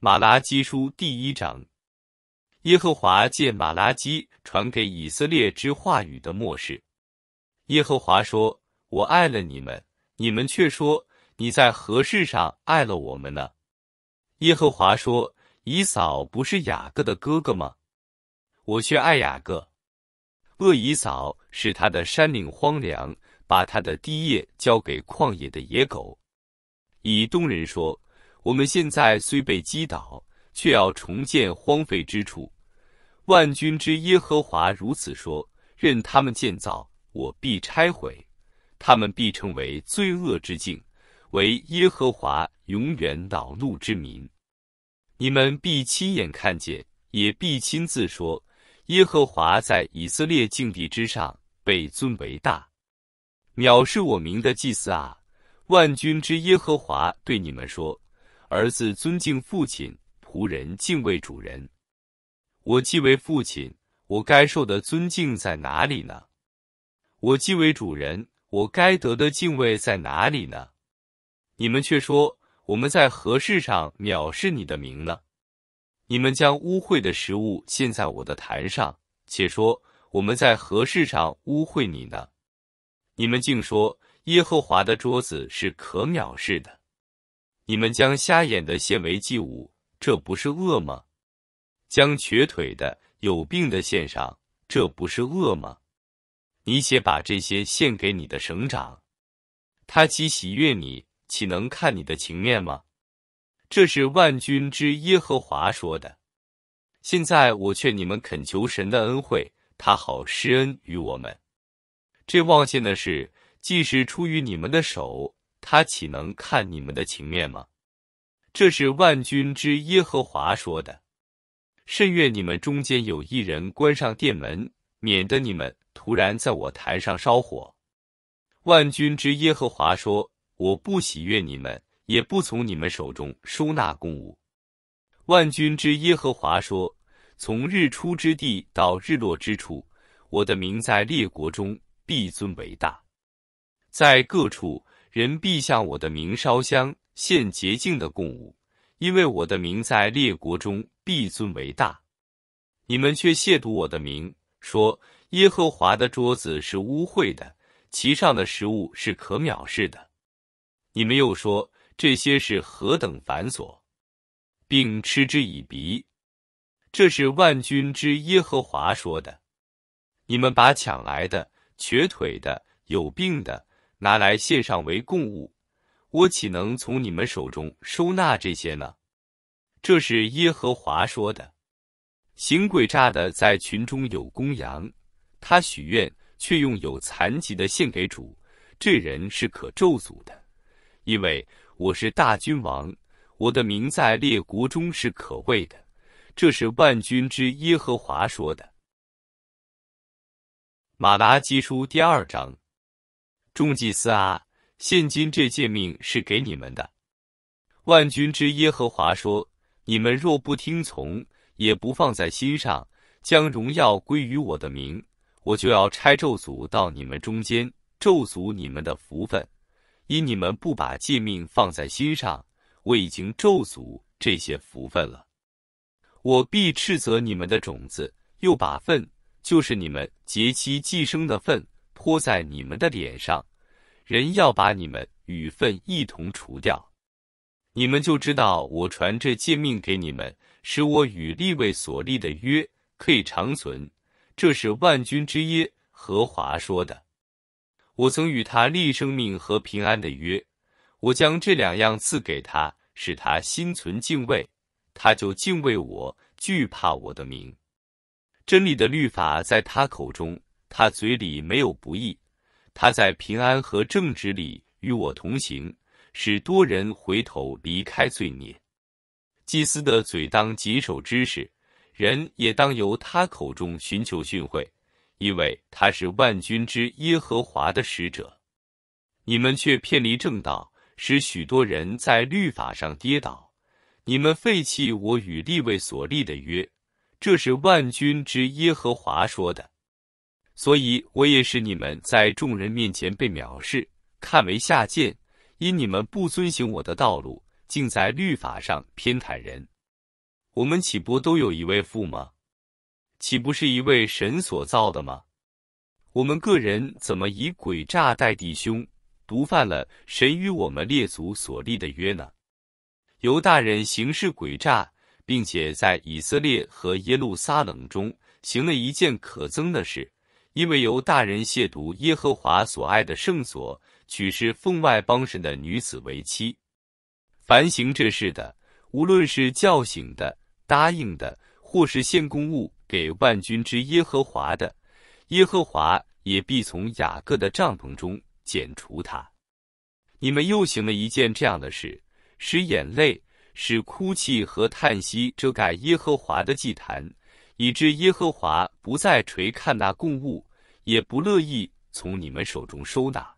马拉基书第一章：耶和华借马拉基传给以色列之话语的末世。耶和华说：“我爱了你们，你们却说你在何事上爱了我们呢？”耶和华说：“以扫不是雅各的哥哥吗？我却爱雅各。恶以扫，是他的山岭荒凉，把他的地业交给旷野的野狗。”以东人说。我们现在虽被击倒，却要重建荒废之处。万军之耶和华如此说：任他们建造，我必拆毁；他们必成为罪恶之境，为耶和华永远恼怒之民。你们必亲眼看见，也必亲自说：耶和华在以色列境地之上被尊为大，藐视我名的祭司啊！万军之耶和华对你们说。儿子尊敬父亲，仆人敬畏主人。我既为父亲，我该受的尊敬在哪里呢？我既为主人，我该得的敬畏在哪里呢？你们却说我们在何事上藐视你的名呢？你们将污秽的食物献在我的坛上，且说我们在何事上污秽你呢？你们竟说耶和华的桌子是可藐视的？你们将瞎眼的献为祭物，这不是恶吗？将瘸腿的、有病的献上，这不是恶吗？你且把这些献给你的省长，他岂喜悦你？岂能看你的情面吗？这是万军之耶和华说的。现在我劝你们恳求神的恩惠，他好施恩于我们。这望献的事，既是出于你们的手。他岂能看你们的情面吗？这是万军之耶和华说的。甚愿你们中间有一人关上殿门，免得你们突然在我坛上烧火。万军之耶和华说：我不喜悦你们，也不从你们手中收纳公物。万军之耶和华说：从日出之地到日落之处，我的名在列国中必尊为大，在各处。人必向我的名烧香献洁净的供物，因为我的名在列国中必尊为大。你们却亵渎我的名，说耶和华的桌子是污秽的，其上的食物是可藐视的。你们又说这些是何等繁琐，并嗤之以鼻。这是万军之耶和华说的。你们把抢来的、瘸腿的、有病的。拿来献上为供物，我岂能从你们手中收纳这些呢？这是耶和华说的。行诡诈的在群中有公羊，他许愿却用有残疾的献给主，这人是可咒诅的，因为我是大君王，我的名在列国中是可畏的。这是万军之耶和华说的。马达基书第二章。众祭司啊，现今这诫命是给你们的。万军之耶和华说：“你们若不听从，也不放在心上，将荣耀归于我的名，我就要拆咒诅到你们中间，咒诅你们的福分，因你们不把诫命放在心上。我已经咒诅这些福分了，我必斥责你们的种子，又把粪，就是你们结期寄生的粪。”泼在你们的脸上，人要把你们与粪一同除掉，你们就知道我传这诫命给你们，使我与立位所立的约可以长存。这是万军之耶和华说的。我曾与他立生命和平安的约，我将这两样赐给他，使他心存敬畏，他就敬畏我，惧怕我的名。真理的律法在他口中。他嘴里没有不义，他在平安和正直里与我同行，使多人回头离开罪孽。祭司的嘴当谨守知识，人也当由他口中寻求训诲，因为他是万军之耶和华的使者。你们却偏离正道，使许多人在律法上跌倒。你们废弃我与立位所立的约，这是万军之耶和华说的。所以，我也使你们在众人面前被藐视、看为下贱，因你们不遵行我的道路，竟在律法上偏袒人。我们岂不都有一位父吗？岂不是一位神所造的吗？我们个人怎么以诡诈待弟兄，独犯了神与我们列祖所立的约呢？犹大人行事诡诈，并且在以色列和耶路撒冷中行了一件可憎的事。因为由大人亵渎耶和华所爱的圣所，娶是奉外邦神的女子为妻，凡行这事的，无论是叫醒的、答应的，或是献公物给万军之耶和华的，耶和华也必从雅各的帐篷中剪除他。你们又行了一件这样的事，使眼泪、使哭泣和叹息遮盖耶和华的祭坛，以致耶和华不再垂看那供物。也不乐意从你们手中收纳，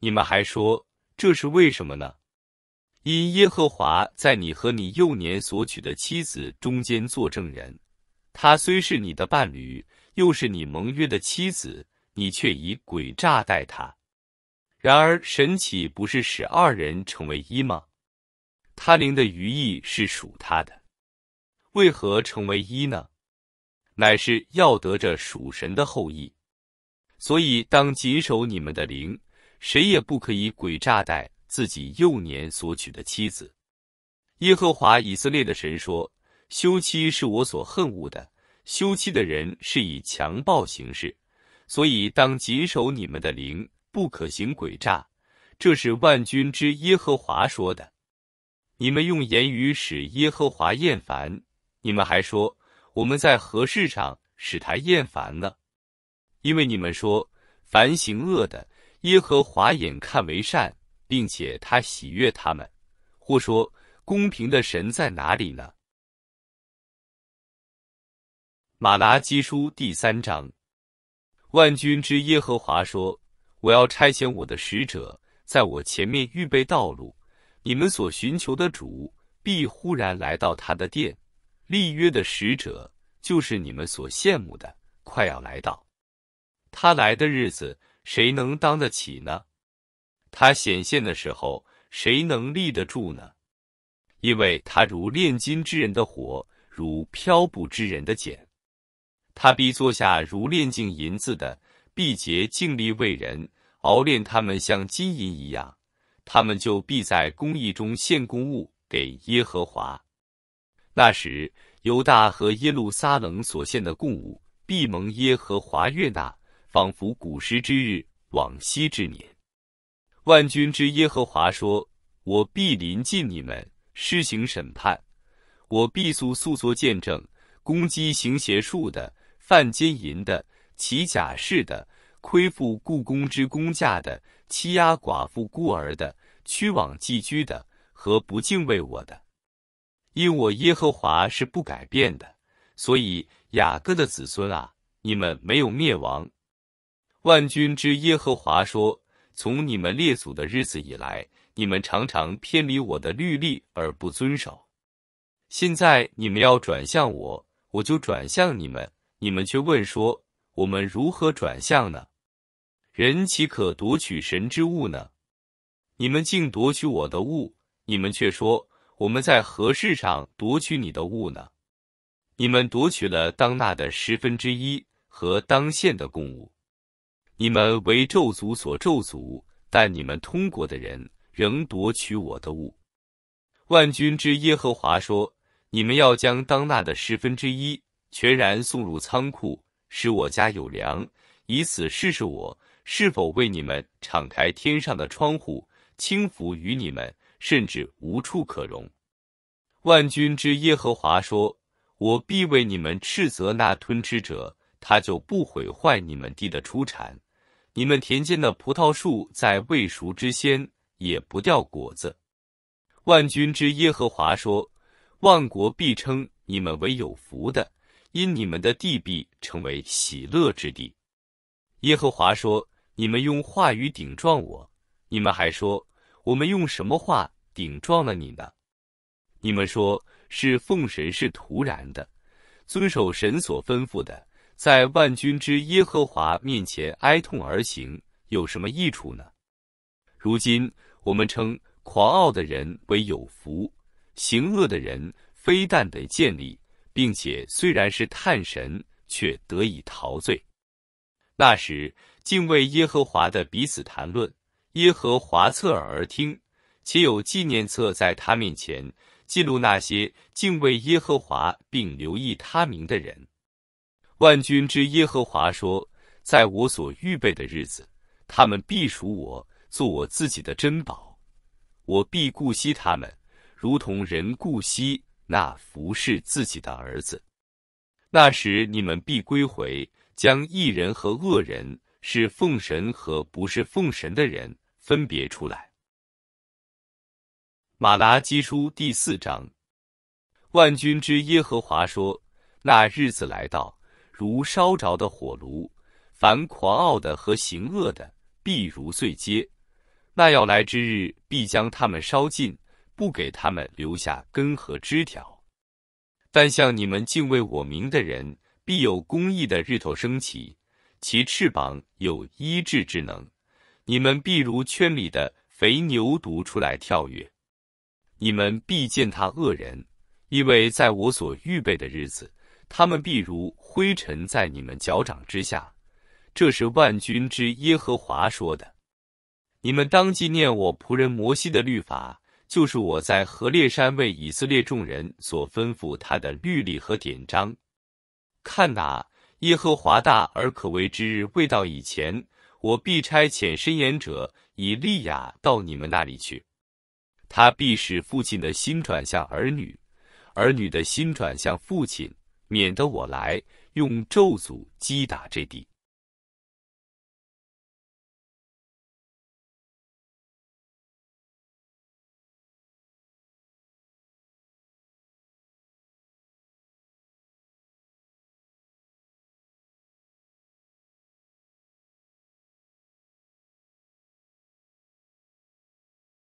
你们还说这是为什么呢？因耶和华在你和你幼年所娶的妻子中间作证人，他虽是你的伴侣，又是你盟约的妻子，你却以诡诈待他。然而神岂不是使二人成为一吗？他灵的余意是属他的，为何成为一呢？乃是要得着属神的后裔。所以，当谨守你们的灵，谁也不可以诡诈待自己幼年所娶的妻子。耶和华以色列的神说：“休妻是我所恨恶的，休妻的人是以强暴行事。”所以，当谨守你们的灵，不可行诡诈。这是万军之耶和华说的。你们用言语使耶和华厌烦，你们还说：“我们在何事上使他厌烦呢？”因为你们说，凡行恶的，耶和华眼看为善，并且他喜悦他们，或说，公平的神在哪里呢？马拉基书第三章，万军之耶和华说：“我要差遣我的使者，在我前面预备道路。你们所寻求的主必忽然来到他的殿。立约的使者，就是你们所羡慕的，快要来到。”他来的日子，谁能当得起呢？他显现的时候，谁能立得住呢？因为他如炼金之人的火，如漂布之人的茧。他必坐下如炼净银子的，必竭尽力为人熬炼他们，像金银一样。他们就必在公义中献公物给耶和华。那时，犹大和耶路撒冷所献的供物必蒙耶和华悦纳。仿佛古时之日，往昔之年。万军之耶和华说：“我必临近你们施行审判，我必速速作见证，攻击行邪术的、犯奸淫的、起假誓的、亏负故宫之工价的、欺压寡妇孤儿的、屈枉寄居的和不敬畏我的。因我耶和华是不改变的，所以雅各的子孙啊，你们没有灭亡。”万军之耶和华说：“从你们列祖的日子以来，你们常常偏离我的律例而不遵守。现在你们要转向我，我就转向你们。你们却问说：我们如何转向呢？人岂可夺取神之物呢？你们竟夺取我的物！你们却说：我们在何事上夺取你的物呢？你们夺取了当纳的十分之一和当县的贡物。”你们为咒诅所咒诅，但你们通国的人仍夺取我的物。万军之耶和华说：“你们要将当纳的十分之一全然送入仓库，使我家有粮，以此试试我是否为你们敞开天上的窗户，轻抚于你们，甚至无处可容。”万军之耶和华说：“我必为你们斥责那吞吃者，他就不毁坏你们地的出产。”你们田间的葡萄树在未熟之先也不掉果子。万军之耶和华说，万国必称你们为有福的，因你们的地必成为喜乐之地。耶和华说，你们用话语顶撞我，你们还说，我们用什么话顶撞了你呢？你们说是奉神是徒然的，遵守神所吩咐的。在万军之耶和华面前哀痛而行有什么益处呢？如今我们称狂傲的人为有福，行恶的人非但得建立，并且虽然是探神，却得以陶醉。那时敬畏耶和华的彼此谈论，耶和华侧耳而听，且有纪念册在他面前记录那些敬畏耶和华并留意他名的人。万军之耶和华说：“在我所预备的日子，他们必属我，做我自己的珍宝。我必顾惜他们，如同人顾惜那服侍自己的儿子。那时，你们必归回，将义人和恶人，是奉神和不是奉神的人，分别出来。”马拉基书第四章，万军之耶和华说：“那日子来到。”如烧着的火炉，凡狂傲的和行恶的，必如碎阶。那要来之日，必将他们烧尽，不给他们留下根和枝条。但像你们敬畏我名的人，必有公义的日头升起，其翅膀有医治之能。你们必如圈里的肥牛犊出来跳跃，你们必践踏恶人，因为在我所预备的日子。他们必如灰尘在你们脚掌之下，这是万军之耶和华说的。你们当即念我仆人摩西的律法，就是我在何烈山为以色列众人所吩咐他的律例和典章。看哪，耶和华大而可畏之日未到以前，我必差遣伸延者以利亚到你们那里去。他必使父亲的心转向儿女，儿女的心转向父亲。免得我来用咒诅击打这地。